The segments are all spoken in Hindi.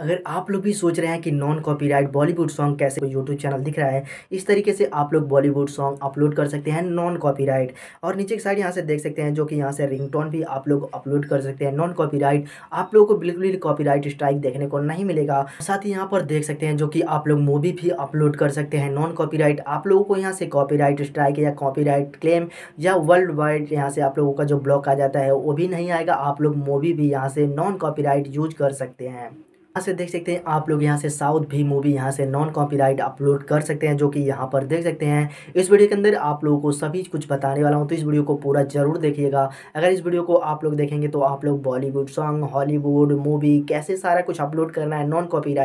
अगर आप लोग भी सोच रहे हैं कि नॉन कॉपीराइट बॉलीवुड सॉन्ग कैसे यूट्यूब चैनल दिख रहा है इस तरीके से आप लोग बॉलीवुड सॉन्ग अपलोड कर सकते हैं नॉन कॉपीराइट और नीचे की साइड यहाँ से देख सकते हैं जो कि यहाँ से रिंगटोन भी आप लोग अपलोड कर सकते हैं नॉन कॉपीराइट आप लोगों को बिल्कुल ही कॉपीराइट स्ट्राइक देखने को नहीं मिलेगा साथ ही यहाँ पर देख सकते हैं जो कि आप लोग मूवी भी अपलोड कर सकते हैं नॉन कॉपी आप लोगों को यहाँ से कॉपी स्ट्राइक या कॉपी क्लेम या वर्ल्ड वाइड यहाँ से आप लोगों का जो ब्लॉक आ जाता है वो भी नहीं आएगा आप लोग मूवी भी यहाँ से नॉन कॉपी यूज कर सकते हैं यहाँ से देख सकते हैं आप लोग यहाँ से साउथ भी मूवी यहाँ से नॉन कॉपीराइट अपलोड कर सकते हैं जो कि यहाँ पर देख सकते हैं इस वीडियो के अंदर आप लोगों को सभी कुछ बताने वाला हूँ तो इस वीडियो को पूरा जरूर देखिएगा अगर इस वीडियो को आप लोग देखेंगे तो आप लोग बॉलीवुड सॉन्ग हॉलीवुड मूवी कैसे सारा कुछ अपलोड करना है नॉन कॉपी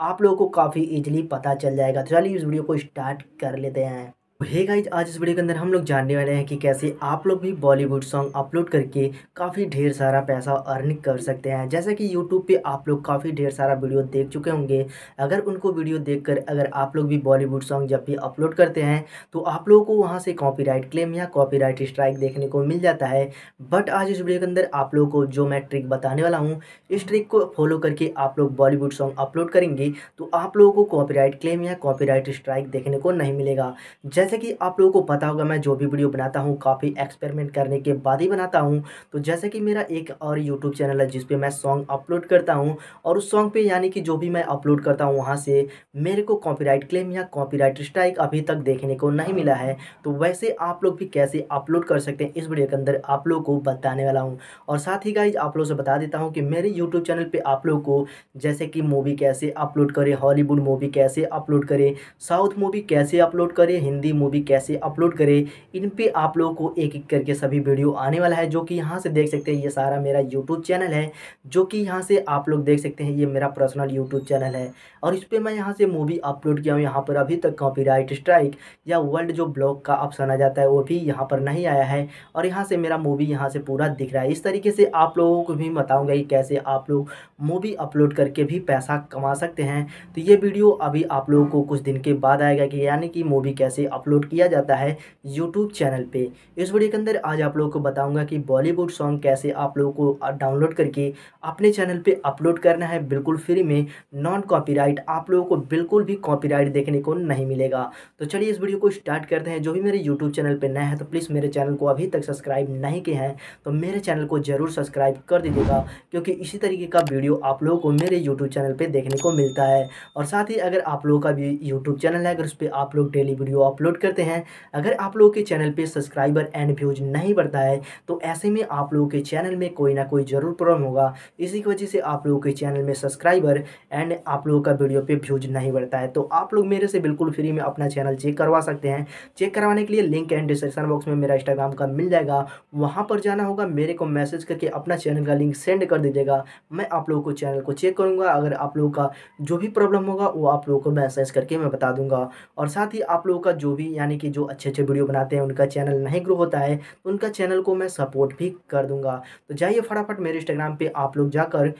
आप लोगों को काफ़ी ईजिली पता चल जाएगा तो चलिए इस वीडियो को स्टार्ट कर लेते हैं हे तो गाइज आज इस वीडियो के अंदर हम लोग जानने वाले हैं कि कैसे आप लोग भी बॉलीवुड सॉन्ग अपलोड करके काफ़ी ढेर सारा पैसा अर्न कर सकते हैं जैसे कि यूट्यूब पे आप लोग काफ़ी ढेर सारा वीडियो देख चुके होंगे अगर उनको वीडियो देखकर अगर आप लोग भी बॉलीवुड सॉन्ग जब भी अपलोड करते हैं तो आप लोगों को वहाँ से कॉपी क्लेम या कॉपी स्ट्राइक देखने को मिल जाता है बट आज इस वीडियो के अंदर आप लोगों को जो मैं ट्रिक बताने वाला हूँ इस ट्रिक को फॉलो करके आप लोग बॉलीवुड सॉन्ग अपलोड करेंगे तो आप लोगों को कॉपी क्लेम या कॉपी स्ट्राइक देखने को नहीं मिलेगा जैसे जैसे कि आप लोगों को पता होगा मैं जो भी वीडियो बनाता हूँ काफ़ी एक्सपेरिमेंट करने के बाद ही बनाता हूँ तो जैसे कि मेरा एक और यूट्यूब चैनल है जिसपे मैं सॉन्ग अपलोड करता हूँ और उस सॉन्ग पर यानी कि जो भी मैं अपलोड करता हूँ वहाँ से मेरे को कॉपीराइट क्लेम या कॉपीराइट स्ट्राइक अभी तक देखने को नहीं मिला है तो वैसे आप लोग भी कैसे अपलोड कर सकते हैं इस वीडियो के अंदर आप लोग को बताने वाला हूँ और साथ ही गाइज आप लोगों से बता देता हूँ कि मेरे यूट्यूब चैनल पर आप लोग को जैसे कि मूवी कैसे अपलोड करें हॉलीवुड मूवी कैसे अपलोड करें साउथ मूवी कैसे अपलोड करें हिंदी मूवी कैसे अपलोड करें इन पर आप लोगों को एक एक करके सभी वीडियो आने वाला है जो कि यहाँ से देख सकते हैं ये सारा मेरा यूट्यूब चैनल है जो कि यहाँ से आप लोग देख सकते हैं ये मेरा पर्सनल यूट्यूब चैनल है और इस पर मैं यहाँ से मूवी अपलोड किया हूँ यहाँ पर अभी तक कॉपीराइट स्ट्राइक या वर्ल्ड जो ब्लॉक का ऑप्शन आ जाता है वो भी यहाँ पर नहीं आया है और यहाँ से मेरा मूवी यहाँ से पूरा दिख रहा है इस तरीके से आप लोगों को भी बताऊँगा कि कैसे आप लोग मूवी अपलोड करके भी पैसा कमा सकते हैं तो ये वीडियो अभी आप लोगों को कुछ दिन के बाद आएगा कि यानी कि मूवी कैसे अपलोड अपलोड किया जाता है यूट्यूब चैनल पे इस वीडियो के अंदर आज आप लोगों को बताऊंगा कि बॉलीवुड सॉन्ग कैसे आप लोगों को डाउनलोड करके अपने चैनल पे अपलोड करना है बिल्कुल फ्री में नॉन कॉपीराइट आप लोगों को बिल्कुल भी कॉपी देखने को नहीं मिलेगा तो चलिए इस वीडियो को स्टार्ट करते हैं जो भी मेरे यूट्यूब चैनल पर नए हैं तो प्लीज़ मेरे चैनल को अभी तक सब्सक्राइब नहीं किए हैं तो मेरे चैनल को ज़रूर सब्सक्राइब कर दीजिएगा क्योंकि इसी तरीके का वीडियो आप लोगों को मेरे यूट्यूब चैनल पर देखने को मिलता है और साथ ही अगर आप लोगों का भी यूट्यूब चैनल है अगर उस पर आप लोग डेली वीडियो अपलोड सपोर्ट करते हैं अगर आप लोगों के चैनल पे सब्सक्राइबर एंड व्यूज नहीं बढ़ता है तो ऐसे में आप लोगों के चैनल में कोई ना कोई ज़रूर प्रॉब्लम होगा इसी की वजह से आप लोगों के चैनल में सब्सक्राइबर एंड आप लोगों का वीडियो पे व्यूज नहीं बढ़ता है तो आप लोग मेरे से बिल्कुल फ्री में अपना चैनल चेक करवा सकते हैं चेक करवाने के लिए लिंक एंड डिस्क्रिप्शन बॉक्स में मेरा इंस्टाग्राम का मिल जाएगा वहाँ पर जाना होगा मेरे को मैसेज करके अपना चैनल का लिंक सेंड कर दीजिएगा मैं आप लोगों को चैनल को चेक करूँगा अगर आप लोगों का जो भी प्रॉब्लम होगा वो आप लोगों को मैसेज करके मैं बता दूंगा और साथ ही आप लोगों का जो भी यानी कि जो अच्छे अच्छे वीडियो बनाते हैं उनका चैनल नहीं ग्रो होता है तो उनका चैनल को मैं सपोर्ट भी कर दूंगा तो जाइए फटाफट मेरे इंस्टाग्राम पर आप लोग जाकर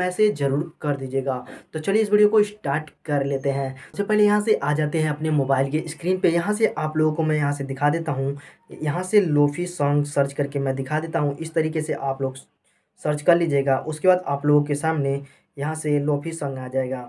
मैसेज ज़रूर कर दीजिएगा तो चलिए इस वीडियो को स्टार्ट कर लेते हैं सबसे पहले यहाँ से आ जाते हैं अपने मोबाइल के स्क्रीन पर यहाँ से आप लोगों को मैं यहाँ से दिखा देता हूँ यहाँ से लोफी सॉन्ग सर्च करके मैं दिखा देता हूँ इस तरीके से आप लोग सर्च कर लीजिएगा उसके बाद आप लोगों के सामने यहाँ से लोफी सॉन्ग आ जाएगा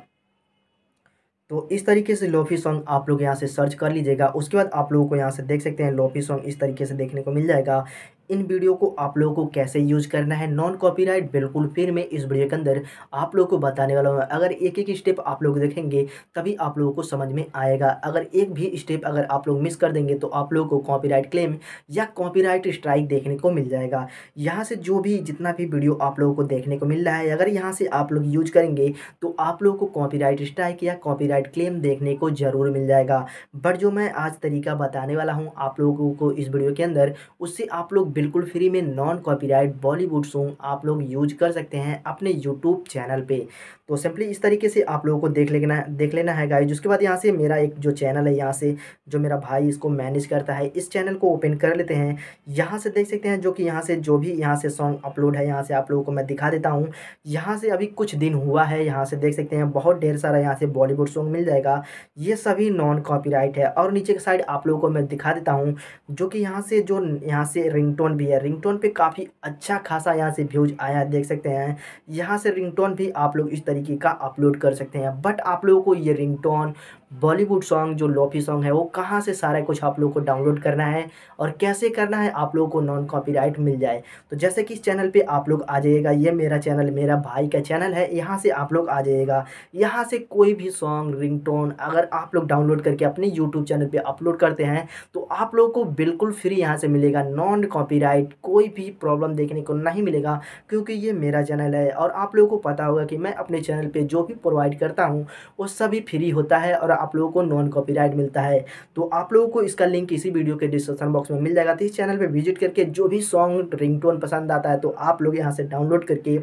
तो इस तरीके से लोफी सॉन्ग आप लोग यहाँ से सर्च कर लीजिएगा उसके बाद आप लोगों को यहाँ से देख सकते हैं लोफी सॉन्ग इस तरीके से देखने को मिल जाएगा इन वीडियो को आप लोगों को कैसे यूज़ करना है नॉन कॉपीराइट बिल्कुल फिर मैं इस वीडियो के अंदर आप लोगों को बताने वाला हूँ अगर एक एक स्टेप आप लोग देखेंगे तभी आप लोगों को समझ में आएगा अगर एक भी स्टेप अगर आप लोग मिस कर देंगे तो आप लोगों को कॉपी क्लेम या कॉपी स्ट्राइक देखने को मिल जाएगा यहाँ से जो भी जितना भी वीडियो आप लोगों को देखने को मिल रहा है अगर यहाँ से आप लोग यूज करेंगे तो आप लोगों को कॉपीराइट स्ट्राइक या कॉपीराइट क्लेम देखने को ज़रूर मिल जाएगा बट जो मैं आज तरीका बताने वाला हूँ आप लोगों को इस वीडियो के अंदर उससे आप लोग बिल्कुल फ्री में नॉन कॉपीराइट बॉलीवुड सॉन्ग आप लोग यूज कर सकते हैं अपने यूट्यूब चैनल पे तो सिंपली इस तरीके से आप लोगों को देख लेना देख लेना है गाइज उसके बाद यहाँ से मेरा एक जो चैनल है यहाँ से जो मेरा भाई इसको मैनेज करता है इस चैनल को ओपन कर लेते हैं यहाँ से देख सकते हैं जो कि यहाँ से जो भी यहाँ से सॉन्ग अपलोड है यहाँ से आप लोगों को मैं दिखा देता हूँ यहाँ से अभी कुछ दिन हुआ है यहाँ से देख सकते हैं बहुत ढेर सारा यहाँ से बॉलीवुड सॉन्ग मिल जाएगा ये सभी नॉन कॉपी है और नीचे के साइड आप लोगों को मैं दिखा देता हूँ जो कि यहाँ से जो यहाँ से रिंग भी है रिंगटोन पे काफ़ी अच्छा खासा यहाँ से व्यूज आया देख सकते हैं यहाँ से रिंग भी आप लोग इस तरीके का अपलोड कर सकते हैं बट आप लोगों को ये रिंगटोन बॉलीवुड सॉन्ग जो लोफी सॉन्ग है वो कहाँ से सारा कुछ आप लोग को डाउनलोड करना है और कैसे करना है आप लोगों को नॉन कॉपीराइट मिल जाए तो जैसे कि इस चैनल पे आप लोग आ जाइएगा ये मेरा चैनल मेरा भाई का चैनल है यहाँ से आप लोग आ जाइएगा यहाँ से कोई भी सॉन्ग रिंगटोन अगर आप लोग डाउनलोड करके अपने यूट्यूब चैनल पर अपलोड करते हैं तो आप लोग को बिल्कुल फ्री यहाँ से मिलेगा नॉन कॉपी कोई भी प्रॉब्लम देखने को नहीं मिलेगा क्योंकि ये मेरा चैनल है और आप लोगों को पता होगा कि मैं अपने चैनल पर जो भी प्रोवाइड करता हूँ वो सभी फ्री होता है और आप लोगों को नॉन कॉपीराइट मिलता है तो आप लोगों को इसका लिंक इसी वीडियो के डिस्क्रिप्शन बॉक्स में मिल जाएगा तो इस चैनल पर विजिट करके जो भी सॉन्ग रिंगटोन पसंद आता है तो आप लोग यहाँ से डाउनलोड करके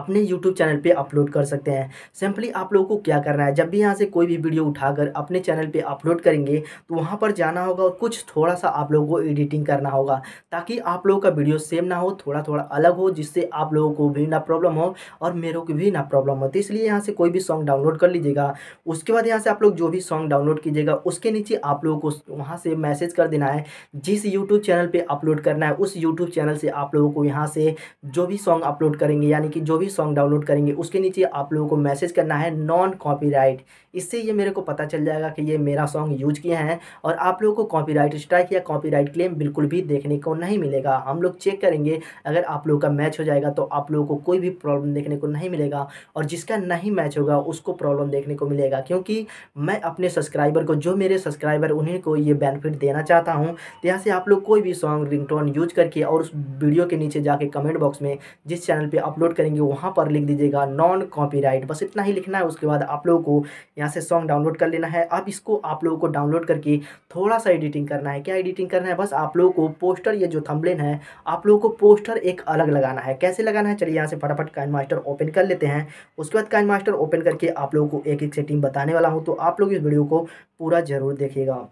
अपने यूट्यूब चैनल पे अपलोड कर सकते हैं सिंपली आप लोगों को क्या करना है जब भी यहाँ से कोई भी वीडियो उठाकर अपने चैनल पे अपलोड करेंगे तो वहाँ पर जाना होगा और कुछ थोड़ा सा आप लोगों को एडिटिंग करना होगा ताकि आप लोगों का वीडियो सेम ना हो थोड़ा थोड़ा अलग हो जिससे आप लोगों को भी ना प्रॉब्लम हो और मेरे को भी ना प्रॉब्लम हो तो इसलिए यहाँ से कोई भी सॉन्ग डाउनलोड कर लीजिएगा उसके बाद यहाँ से आप लोग जो भी सॉन्ग डाउनलोड कीजिएगा उसके नीचे आप लोगों को वहाँ से मैसेज कर देना है जिस यूट्यूब चैनल पर अपलोड करना है उस यूट्यूब चैनल से आप लोगों को यहाँ से जो भी सॉन्ग अपलोड करेंगे यानी कि जो भी सॉन्ग डाउनलोड करेंगे उसके नीचे आप लोगों को मैसेज करना है नॉन कॉपीराइट इससे ये मेरे को पता चल जाएगा कि ये मेरा सॉन्ग यूज किया है और आप लोगों को कॉपीराइट स्ट्राइक या कॉपीराइट क्लेम बिल्कुल भी देखने को नहीं मिलेगा हम लोग चेक करेंगे अगर आप लोगों का मैच हो जाएगा तो आप लोगों को कोई भी प्रॉब्लम देखने को नहीं मिलेगा और जिसका नहीं मैच होगा उसको प्रॉब्लम देखने को मिलेगा क्योंकि मैं अपने सब्सक्राइबर को जो मेरे सब्सक्राइबर उन्हीं को ये बेनिफिट देना चाहता हूँ तो यहाँ से आप लोग कोई भी सॉन्ग रिंगटोन यूज करके और उस वीडियो के नीचे जाके कमेंट बॉक्स में जिस चैनल पर अपलोड करेंगे वहाँ पर लिख दीजिएगा नॉन कॉपीराइट बस इतना ही लिखना है उसके बाद आप लोगों को यहाँ से सॉन्ग डाउनलोड कर लेना है अब इसको आप लोगों को डाउनलोड करके थोड़ा सा एडिटिंग करना है क्या एडिटिंग करना है बस आप लोगों को पोस्टर ये जो थम्बलेन है आप लोगों को पोस्टर एक अलग लगाना है कैसे लगाना है चलिए यहाँ से फटाफट काइन मास्टर ओपन कर लेते हैं उसके बाद काइन मास्टर ओपन करके आप लोगों को एक एक सेटिंग बताने वाला हूँ तो आप लोग इस वीडियो को पूरा ज़रूर देखिएगा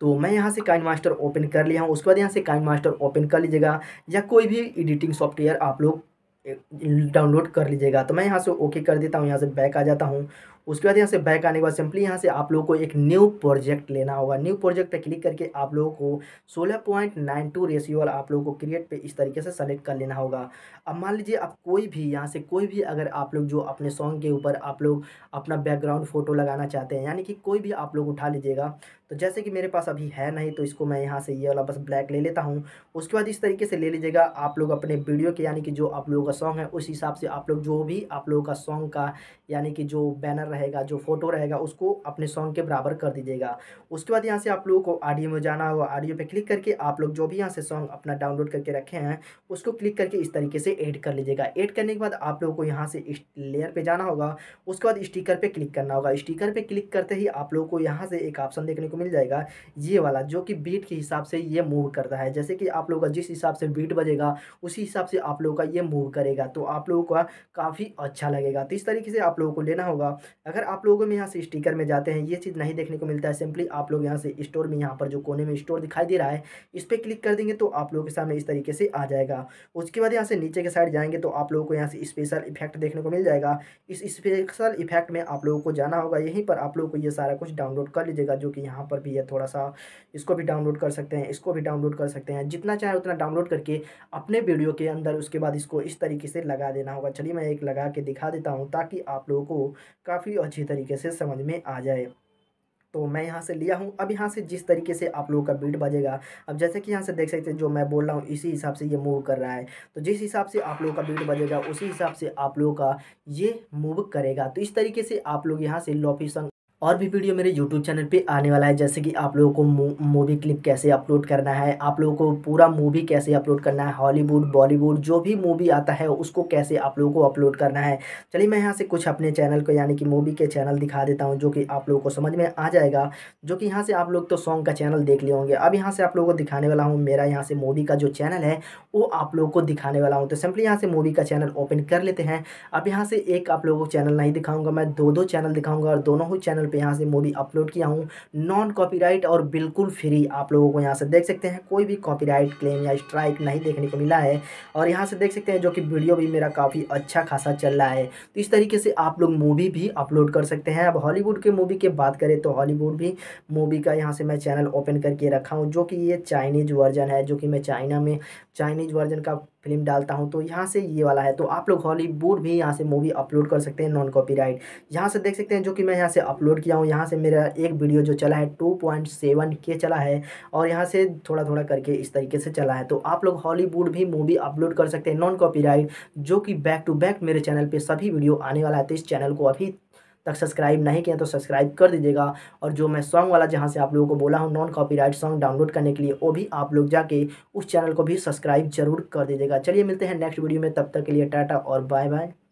तो मैं यहाँ से काइन मास्टर ओपन कर लिया हूँ उसके बाद यहाँ से काइन मास्टर ओपन कर लीजिएगा या कोई भी एडिटिंग सॉफ्टवेयर आप लोग डाउनलोड कर लीजिएगा तो मैं यहाँ से ओके कर देता हूँ यहाँ से बैक आ जाता हूँ उसके बाद यहाँ से बैक आने के बाद सिंपली यहाँ से आप लोगों को एक न्यू प्रोजेक्ट लेना होगा न्यू प्रोजेक्ट पे क्लिक करके आप लोगों को 16.92 रेशियो वाला आप लोगों को क्रिएट पे इस तरीके से सेलेक्ट कर लेना होगा अब मान लीजिए आप कोई भी यहाँ से कोई भी अगर आप लोग जो अपने सॉन्ग के ऊपर आप लोग अपना बैकग्राउंड फ़ोटो लगाना चाहते हैं यानी कि कोई भी आप लोग उठा लीजिएगा तो जैसे कि मेरे पास अभी है नहीं तो इसको मैं यहाँ से ये वाला बस ब्लैक ले लेता हूँ उसके बाद इस तरीके से ले लीजिएगा आप लोग अपने वीडियो के यानी कि जो आप लोगों का सॉन्ग है उस हिसाब से आप लोग जो भी आप लोगों का सॉन्ग का यानी कि जो बैनर रहेगा जो फोटो रहेगा उसको अपने सॉन्ग के बराबर कर दीजिएगा उसके बाद यहाँ से आप लोगों को ऑडियो में जाना होगा ऑडियो पर क्लिक करके आप लोग जो भी यहाँ से सॉन्ग अपना डाउनलोड करके रखे हैं उसको क्लिक करके इस तरीके से एड कर लीजिएगा एड करने के बाद आप लोगों को यहाँ से लेयर पर जाना होगा उसके बाद स्टीकर पर क्लिक करना होगा स्टीकर पर क्लिक करते ही आप लोगों को यहाँ से एक ऑप्शन देखने को मिल जाएगा ये वाला जो कि बीट के हिसाब से ये मूव करता है जैसे कि आप लोगों का जिस हिसाब से बीट बजेगा उसी हिसाब से आप लोगों का ये मूव करेगा तो आप लोगों का काफ़ी अच्छा लगेगा तो इस तरीके से आप लोगों को लेना होगा अगर आप लोगों में यहाँ से स्टिकर में जाते हैं ये चीज़ नहीं देखने को मिलता है सिंपली आप लोग यहाँ से स्टोर में यहाँ पर जो कोने में स्टोर दिखाई दे रहा है इस पर क्लिक कर देंगे तो आप लोगों के सामने इस तरीके से आ जाएगा उसके बाद यहाँ से नीचे के साइड जाएंगे तो आप लोगों को यहाँ से स्पेशल इफेक्ट देखने को मिल जाएगा इस स्पेशल इफेक्ट में आप लोगों को जाना होगा यहीं पर आप लोगों को ये सारा कुछ डाउनलोड कर लीजिएगा जो कि यहाँ पर भी है थोड़ा सा इसको भी डाउनलोड कर सकते हैं इसको भी डाउनलोड कर सकते हैं जितना चाहे उतना डाउनलोड करके अपने वीडियो के अंदर उसके बाद इसको इस तरीके से लगा देना होगा चलिए मैं एक लगा के दिखा देता हूँ ताकि आप लोगों को काफ़ी अच्छी तरीके से समझ में आ जाए तो मैं यहाँ से लिया हूँ अब यहाँ से जिस तरीके से आप लोगों का बीट बजेगा अब जैसे कि यहाँ से देख सकते हैं जो मैं बोल रहा हूँ इसी हिसाब से ये मूव कर रहा है तो जिस हिसाब से आप लोगों का बीट बजेगा उसी हिसाब से आप लोगों का ये मूव करेगा तो इस तरीके से आप लोग यहाँ से लॉफी संग और भी वीडियो मेरे यूट्यूब चैनल पे आने वाला है जैसे कि आप लोगों को मूवी क्लिप कैसे अपलोड करना है आप लोगों को पूरा मूवी कैसे अपलोड करना है हॉलीवुड बॉलीवुड जो भी मूवी आता है उसको कैसे आप लोगों को अपलोड करना है चलिए मैं यहाँ से कुछ अपने चैनल को यानी कि मूवी के चैनल दिखा देता हूँ जो कि आप लोगों को समझ में आ जाएगा जो कि यहाँ से आप लोग तो सॉन्ग का चैनल देख लिए होंगे अब यहाँ से आप लोगों को दिखाने वाला हूँ मेरा यहाँ से मूवी का जो चैनल है वो आप लोगों को दिखाने वाला हूँ तो सिंपली यहाँ से मूवी का चैनल ओपन कर लेते हैं अब यहाँ से एक आप लोगों को चैनल नहीं दिखाऊँगा मैं दो दो चैनल दिखाऊँगा और दोनों ही चैनल चैनल पे यहाँ से मूवी अपलोड किया हूँ नॉन कॉपीराइट और बिल्कुल फ्री आप लोगों को यहाँ से देख सकते हैं कोई भी कॉपीराइट क्लेम या स्ट्राइक नहीं देखने को मिला है और यहाँ से देख सकते हैं जो कि वीडियो भी मेरा काफ़ी अच्छा खासा चल रहा है तो इस तरीके से आप लोग मूवी भी अपलोड कर सकते हैं अब हॉलीवुड के मूवी की बात करें तो हॉलीवुड भी मूवी का यहाँ से मैं चैनल ओपन करके रखा हूँ जो कि ये चाइनीज़ वर्जन है जो कि मैं चाइना में चाइनीज़ वर्जन का फिल्म डालता हूँ तो यहाँ से ये वाला है तो आप लोग हॉलीवुड भी यहाँ से मूवी अपलोड कर सकते हैं नॉन कॉपी यहाँ से देख सकते हैं जो कि मैं यहाँ से अपलोड किया हूँ यहाँ से मेरा एक वीडियो जो चला है टू पॉइंट सेवन के चला है और यहाँ से थोड़ा थोड़ा करके इस तरीके से चला है तो आप लोग हॉलीवुड भी मूवी अपलोड कर सकते हैं नॉन कॉपी जो कि बैक टू बैक मेरे चैनल पर सभी वीडियो आने वाला है तो इस चैनल को अभी तक सब्सक्राइब नहीं किया तो सब्सक्राइब कर दीजिएगा और जो मैं सॉन्ग वाला जहाँ से आप लोगों को बोला हूँ नॉन कॉपी सॉन्ग डाउनलोड करने के लिए वो भी आप लोग जाके उस चैनल को भी सब्सक्राइब जरूर कर दीजिएगा चलिए मिलते हैं नेक्स्ट वीडियो में तब तक के लिए टाटा और बाय बाय